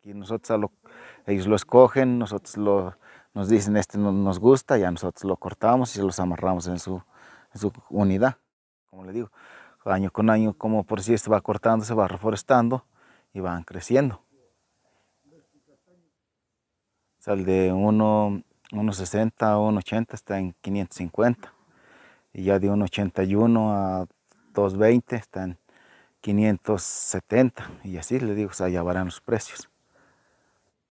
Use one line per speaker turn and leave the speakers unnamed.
Aquí nosotros ellos lo escogen, nosotros nos dicen este no, nos gusta, ya nosotros lo cortamos y los amarramos en su, unidad, como le digo. Año con año, como por si esto va cortando, se va reforestando y van creciendo. el de 1,60, 1,80 está en 550. Y ya de 1,81 a 2,20 está en 570. Y así le digo, o sea, ya varán los precios.